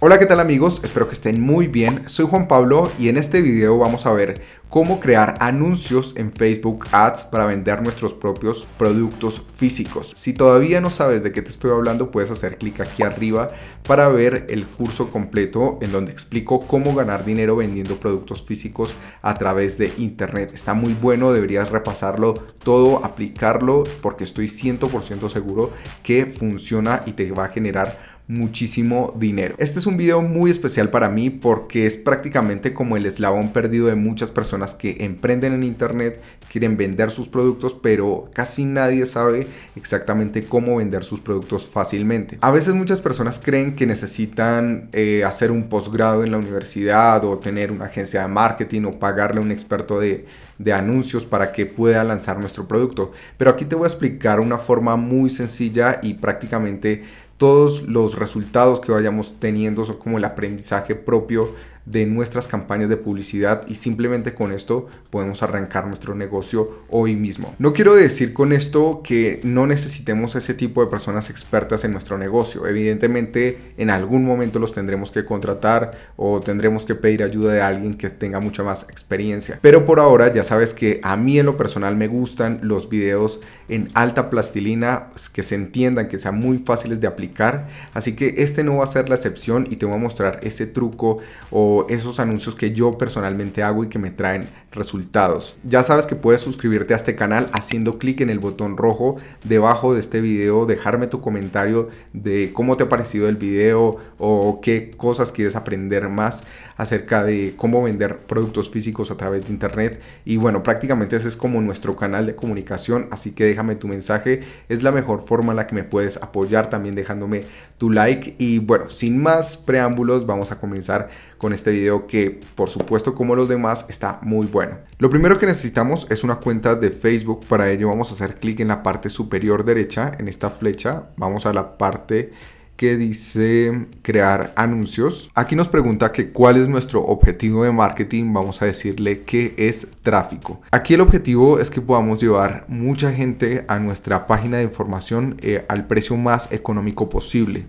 Hola, ¿qué tal amigos? Espero que estén muy bien. Soy Juan Pablo y en este video vamos a ver cómo crear anuncios en Facebook Ads para vender nuestros propios productos físicos. Si todavía no sabes de qué te estoy hablando, puedes hacer clic aquí arriba para ver el curso completo en donde explico cómo ganar dinero vendiendo productos físicos a través de internet. Está muy bueno, deberías repasarlo todo, aplicarlo porque estoy 100% seguro que funciona y te va a generar muchísimo dinero. Este es un video muy especial para mí porque es prácticamente como el eslabón perdido de muchas personas que emprenden en internet, quieren vender sus productos, pero casi nadie sabe exactamente cómo vender sus productos fácilmente. A veces muchas personas creen que necesitan eh, hacer un posgrado en la universidad o tener una agencia de marketing o pagarle a un experto de anuncios para que pueda lanzar nuestro producto. Pero aquí te voy a explicar una forma muy sencilla y prácticamente todos los resultados que vayamos teniendo son como el aprendizaje propio de nuestras campañas de publicidad y simplemente con esto podemos arrancar nuestro negocio hoy mismo. No quiero decir con esto que no necesitemos ese tipo de personas expertas en nuestro negocio. Evidentemente en algún momento los tendremos que contratar o tendremos que pedir ayuda de alguien que tenga mucha más experiencia. Pero por ahora ya sabes que a mí en lo personal me gustan los videos en alta plastilina que se entiendan, que sean muy fáciles de aplicar. Así que este no va a ser la excepción y te voy a mostrar ese truco o esos anuncios que yo personalmente hago y que me traen resultados. Ya sabes que puedes suscribirte a este canal haciendo clic en el botón rojo debajo de este video, dejarme tu comentario de cómo te ha parecido el video o qué cosas quieres aprender más acerca de cómo vender productos físicos a través de internet. Y bueno, prácticamente ese es como nuestro canal de comunicación, así que déjame tu mensaje. Es la mejor forma en la que me puedes apoyar también dejándome tu like. Y bueno, sin más preámbulos, vamos a comenzar con este video que, por supuesto, como los demás, está muy bueno. Lo primero que necesitamos es una cuenta de Facebook. Para ello vamos a hacer clic en la parte superior derecha, en esta flecha. Vamos a la parte que dice crear anuncios. Aquí nos pregunta que cuál es nuestro objetivo de marketing. Vamos a decirle que es tráfico. Aquí el objetivo es que podamos llevar mucha gente a nuestra página de información eh, al precio más económico posible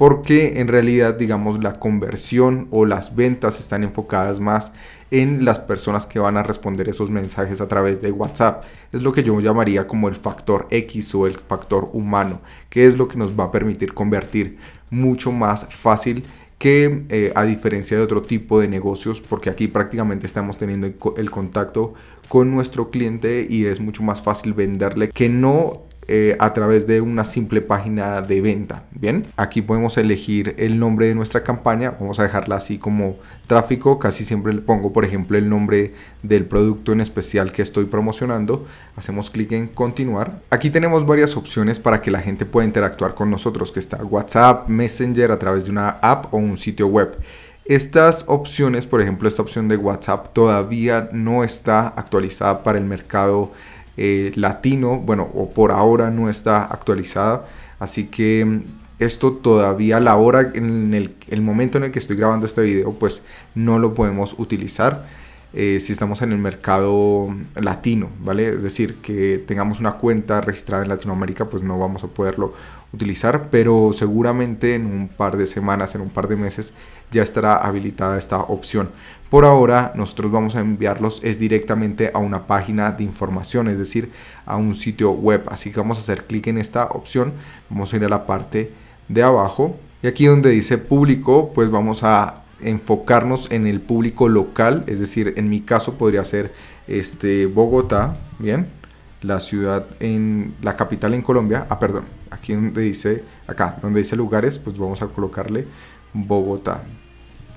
porque en realidad, digamos, la conversión o las ventas están enfocadas más en las personas que van a responder esos mensajes a través de WhatsApp. Es lo que yo llamaría como el factor X o el factor humano, que es lo que nos va a permitir convertir mucho más fácil que eh, a diferencia de otro tipo de negocios, porque aquí prácticamente estamos teniendo el contacto con nuestro cliente y es mucho más fácil venderle que no eh, a través de una simple página de venta. Bien, aquí podemos elegir el nombre de nuestra campaña. Vamos a dejarla así como tráfico. Casi siempre le pongo, por ejemplo, el nombre del producto en especial que estoy promocionando. Hacemos clic en continuar. Aquí tenemos varias opciones para que la gente pueda interactuar con nosotros, que está WhatsApp, Messenger a través de una app o un sitio web. Estas opciones, por ejemplo, esta opción de WhatsApp todavía no está actualizada para el mercado eh, latino, bueno, o por ahora no está actualizada, así que mm, esto todavía la hora, en el, momento en el que estoy grabando este video, pues no lo podemos utilizar. Eh, si estamos en el mercado mm, latino, ¿vale? Es decir, que tengamos una cuenta registrada en Latinoamérica, pues no vamos a poderlo utilizar, pero seguramente en un par de semanas, en un par de meses, ya estará habilitada esta opción. Por ahora, nosotros vamos a enviarlos es directamente a una página de información, es decir, a un sitio web. Así que vamos a hacer clic en esta opción, vamos a ir a la parte de abajo y aquí donde dice público, pues vamos a enfocarnos en el público local, es decir, en mi caso podría ser este Bogotá, bien la ciudad en la capital en Colombia, ah, perdón, aquí donde dice, acá, donde dice lugares, pues vamos a colocarle Bogotá.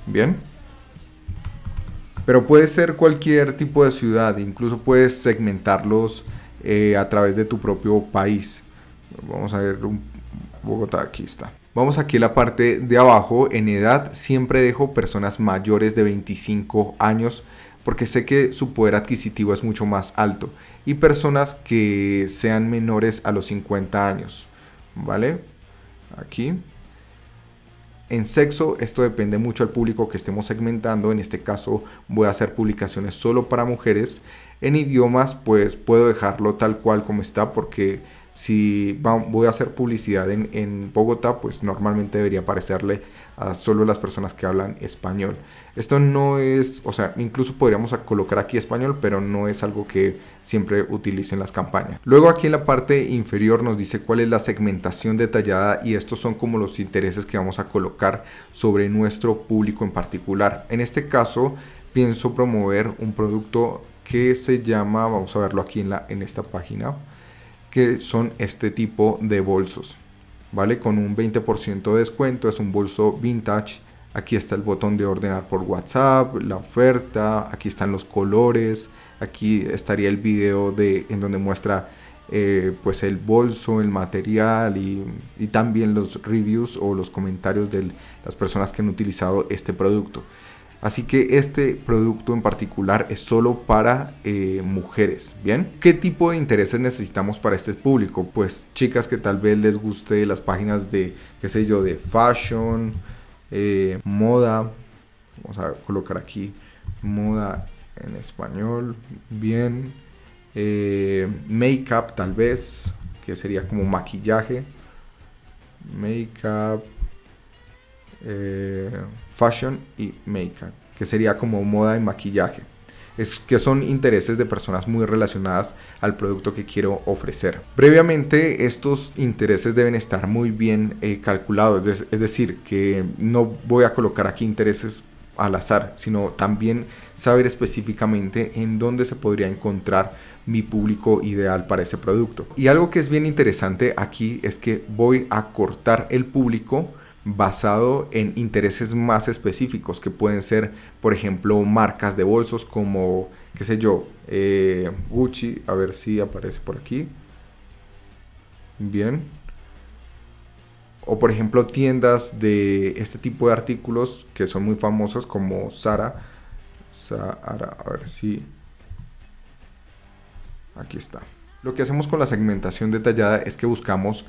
Bien. Pero puede ser cualquier tipo de ciudad, incluso puedes segmentarlos eh, a través de tu propio país. Vamos a ver un Bogotá, aquí está. Vamos aquí a la parte de abajo, en edad siempre dejo personas mayores de 25 años porque sé que su poder adquisitivo es mucho más alto, y personas que sean menores a los 50 años, ¿vale? Aquí. En sexo, esto depende mucho del público que estemos segmentando. En este caso, voy a hacer publicaciones solo para mujeres. En idiomas, pues puedo dejarlo tal cual como está porque si voy a hacer publicidad en, Bogotá, pues normalmente debería aparecerle a solo las personas que hablan español. Esto no es, o sea, incluso podríamos colocar aquí español, pero no es algo que siempre utilicen las campañas. Luego aquí en la parte inferior nos dice cuál es la segmentación detallada y estos son como los intereses que vamos a colocar sobre nuestro público en particular. En este caso, pienso promover un producto que se llama, vamos a verlo aquí en, la, en esta página, que son este tipo de bolsos. ¿Vale? Con un 20% de descuento, es un bolso vintage. Aquí está el botón de ordenar por WhatsApp, la oferta, aquí están los colores, aquí estaría el video de, en donde muestra eh, pues el bolso, el material y también los reviews o los comentarios de las personas que han utilizado este producto. Así que este producto en particular es solo para eh, mujeres, ¿bien? ¿Qué tipo de intereses necesitamos para este público? Pues chicas que tal vez les guste las páginas de, qué sé yo, de fashion, eh, moda. Vamos a colocar aquí moda en español, bien. Eh, makeup make tal vez, que sería como maquillaje. Makeup. Eh, fashion y makeup, que sería como moda y maquillaje. Es que son intereses de personas muy relacionadas al producto que quiero ofrecer. Previamente estos intereses deben estar muy bien eh, calculados, es, es decir, que no voy a colocar aquí intereses al azar, sino también saber específicamente en dónde se podría encontrar mi público ideal para ese producto. Y algo que es bien interesante aquí es que voy a cortar el público basado en intereses más específicos que pueden ser, por ejemplo, marcas de bolsos como, qué sé yo, eh, Gucci, a ver si aparece por aquí. Bien. O por ejemplo tiendas de este tipo de artículos que son muy famosas como Sara. Zara, a ver si... Aquí está. Lo que hacemos con la segmentación detallada es que buscamos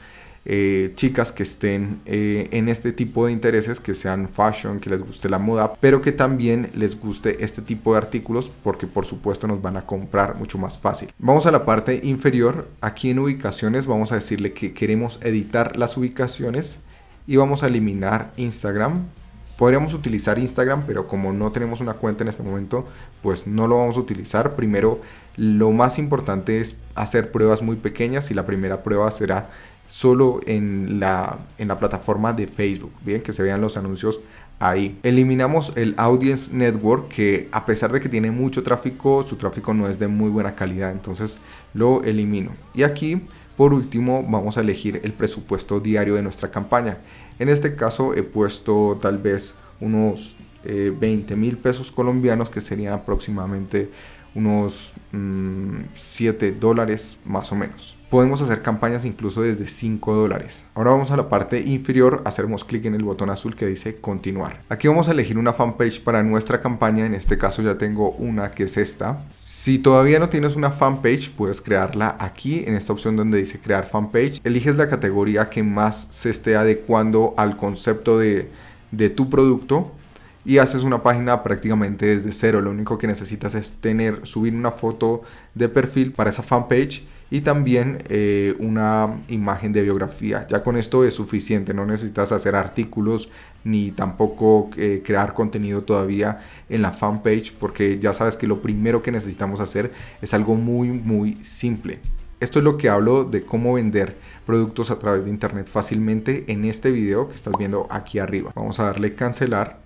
eh, chicas que estén eh, en este tipo de intereses, que sean fashion, que les guste la moda, pero que también les guste este tipo de artículos porque por supuesto nos van a comprar mucho más fácil. Vamos a la parte inferior, aquí en ubicaciones vamos a decirle que queremos editar las ubicaciones y vamos a eliminar Instagram. Podríamos utilizar Instagram, pero como no tenemos una cuenta en este momento, pues no lo vamos a utilizar. Primero, lo más importante es hacer pruebas muy pequeñas y la primera prueba será solo en la, en la plataforma de Facebook, bien, que se vean los anuncios ahí. Eliminamos el Audience Network que a pesar de que tiene mucho tráfico, su tráfico no es de muy buena calidad, entonces lo elimino. Y aquí, por último, vamos a elegir el presupuesto diario de nuestra campaña. En este caso he puesto tal vez unos 20 eh, mil pesos colombianos que serían aproximadamente unos 7 mm, dólares más o menos. Podemos hacer campañas incluso desde 5 dólares. Ahora vamos a la parte inferior, hacemos clic en el botón azul que dice continuar. Aquí vamos a elegir una fanpage para nuestra campaña, en este caso ya tengo una que es esta. Si todavía no tienes una fanpage, puedes crearla aquí en esta opción donde dice crear fanpage. Eliges la categoría que más se esté adecuando al concepto de, de tu producto y haces una página prácticamente desde cero. Lo único que necesitas es tener, subir una foto de perfil para esa fanpage y también eh, una imagen de biografía. Ya con esto es suficiente, no necesitas hacer artículos ni tampoco eh, crear contenido todavía en la fanpage porque ya sabes que lo primero que necesitamos hacer es algo muy muy simple. Esto es lo que hablo de cómo vender productos a través de internet fácilmente en este video que estás viendo aquí arriba. Vamos a darle cancelar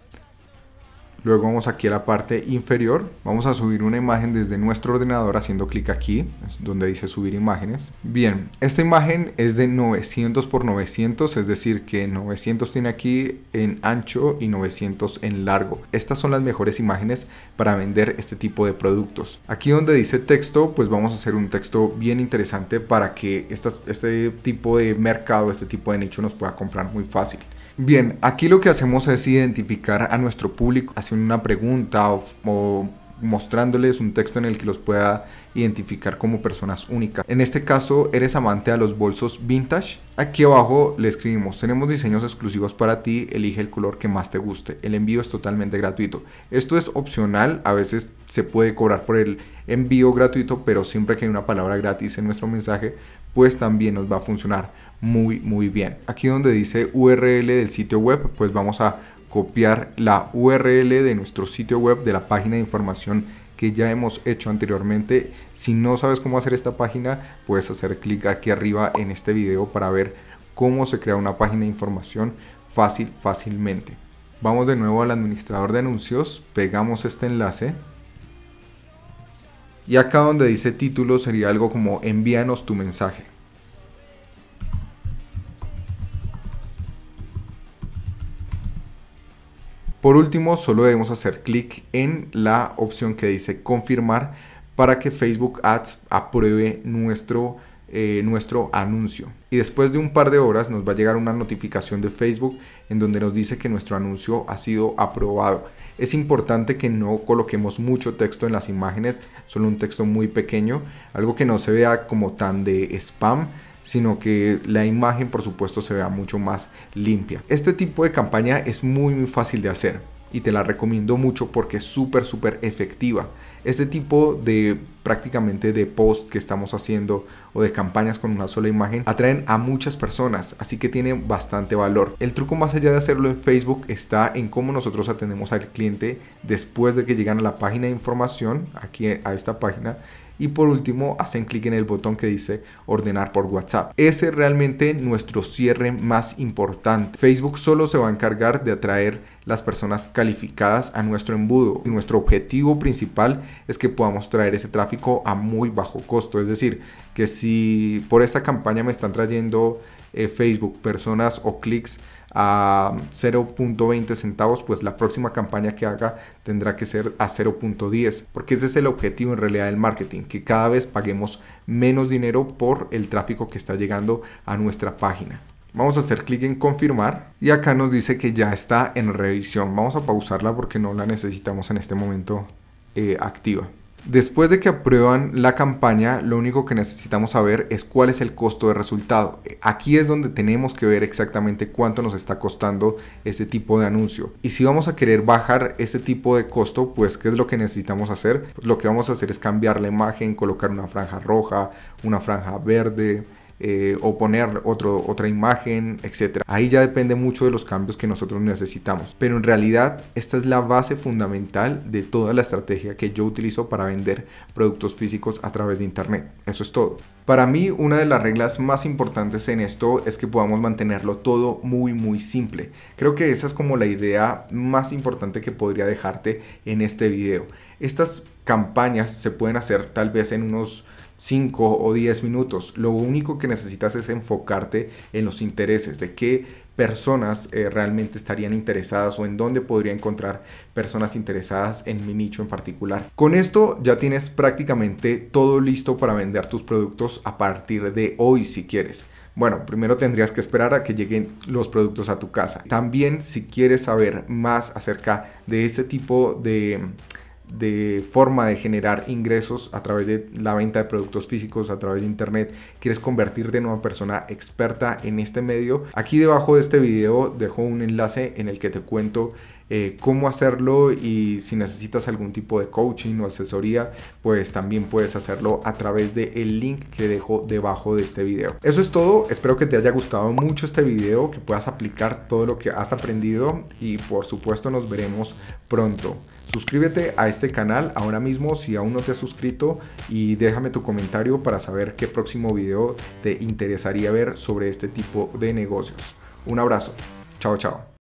Luego vamos aquí a la parte inferior, vamos a subir una imagen desde nuestro ordenador haciendo clic aquí, donde dice subir imágenes. Bien, esta imagen es de 900 por 900, es decir que 900 tiene aquí en ancho y 900 en largo. Estas son las mejores imágenes para vender este tipo de productos. Aquí donde dice texto, pues vamos a hacer un texto bien interesante para que este tipo de mercado, este tipo de nicho nos pueda comprar muy fácil. Bien, aquí lo que hacemos es identificar a nuestro público haciendo una pregunta o, mostrándoles un texto en el que los pueda identificar como personas únicas. En este caso, eres amante a los bolsos vintage. Aquí abajo le escribimos, tenemos diseños exclusivos para ti, elige el color que más te guste. El envío es totalmente gratuito. Esto es opcional, a veces se puede cobrar por el envío gratuito, pero siempre que hay una palabra gratis en nuestro mensaje, pues también nos va a funcionar muy muy bien. Aquí donde dice URL del sitio web, pues vamos a copiar la URL de nuestro sitio web de la página de información que ya hemos hecho anteriormente. Si no sabes cómo hacer esta página, puedes hacer clic aquí arriba en este video para ver cómo se crea una página de información fácil, fácilmente. Vamos de nuevo al administrador de anuncios, pegamos este enlace y acá donde dice título sería algo como envíanos tu mensaje. Por último, solo debemos hacer clic en la opción que dice confirmar para que Facebook Ads apruebe nuestro eh, nuestro anuncio. Y después de un par de horas nos va a llegar una notificación de Facebook en donde nos dice que nuestro anuncio ha sido aprobado. Es importante que no coloquemos mucho texto en las imágenes, solo un texto muy pequeño, algo que no se vea como tan de spam, sino que la imagen por supuesto se vea mucho más limpia. Este tipo de campaña es muy muy fácil de hacer y te la recomiendo mucho porque es súper, súper efectiva. Este tipo de prácticamente de post que estamos haciendo o de campañas con una sola imagen atraen a muchas personas, así que tiene bastante valor. El truco más allá de hacerlo en Facebook está en cómo nosotros atendemos al cliente después de que llegan a la página de información, aquí a esta página y por último hacen clic en el botón que dice ordenar por WhatsApp. Ese es realmente nuestro cierre más importante. Facebook solo se va a encargar de atraer las personas calificadas a nuestro embudo. Nuestro objetivo principal es que podamos traer ese tráfico a muy bajo costo. Es decir, que si por esta campaña me están trayendo eh, Facebook personas o clics a 0.20 centavos, pues la próxima campaña que haga tendrá que ser a 0.10, porque ese es el objetivo en realidad del marketing, que cada vez paguemos menos dinero por el tráfico que está llegando a nuestra página. Vamos a hacer clic en confirmar y acá nos dice que ya está en revisión. Vamos a pausarla porque no la necesitamos en este momento eh, activa. Después de que aprueban la campaña, lo único que necesitamos saber es cuál es el costo de resultado. Aquí es donde tenemos que ver exactamente cuánto nos está costando este tipo de anuncio. Y si vamos a querer bajar este tipo de costo, pues ¿qué es lo que necesitamos hacer? lo que vamos a hacer es cambiar la imagen, colocar una franja roja, una franja verde, eh, o poner otra imagen, etc. Ahí ya depende mucho de los cambios que nosotros necesitamos. Pero en realidad esta es la base fundamental de toda la estrategia que yo utilizo para vender productos físicos a través de Internet. Eso es todo. Para mí una de las reglas más importantes en esto es que podamos mantenerlo todo muy muy simple. Creo que esa es como la idea más importante que podría dejarte en este video. Estas campañas se pueden hacer tal vez en unos 5 o 10 minutos. Lo único que necesitas es enfocarte en los intereses, de qué personas eh, realmente estarían interesadas o en dónde podría encontrar personas interesadas en mi nicho en particular. Con esto ya tienes prácticamente todo listo para vender tus productos a partir de hoy si quieres. Bueno, primero tendrías que esperar a que lleguen los productos a tu casa. También si quieres saber más acerca de este tipo de de forma de generar ingresos a través de la venta de productos físicos, a través de internet, quieres convertirte en una persona experta en este medio, aquí debajo de este video dejo un enlace en el que te cuento eh, cómo hacerlo y si necesitas algún tipo de coaching o asesoría, pues también puedes hacerlo a través del el link que dejo debajo de este video. Eso es todo, espero que te haya gustado mucho este video, que puedas aplicar todo lo que has aprendido y por supuesto nos veremos pronto. Suscríbete a este canal ahora mismo si aún no te has suscrito y déjame tu comentario para saber qué próximo video te interesaría ver sobre este tipo de negocios. Un abrazo. Chao, chao.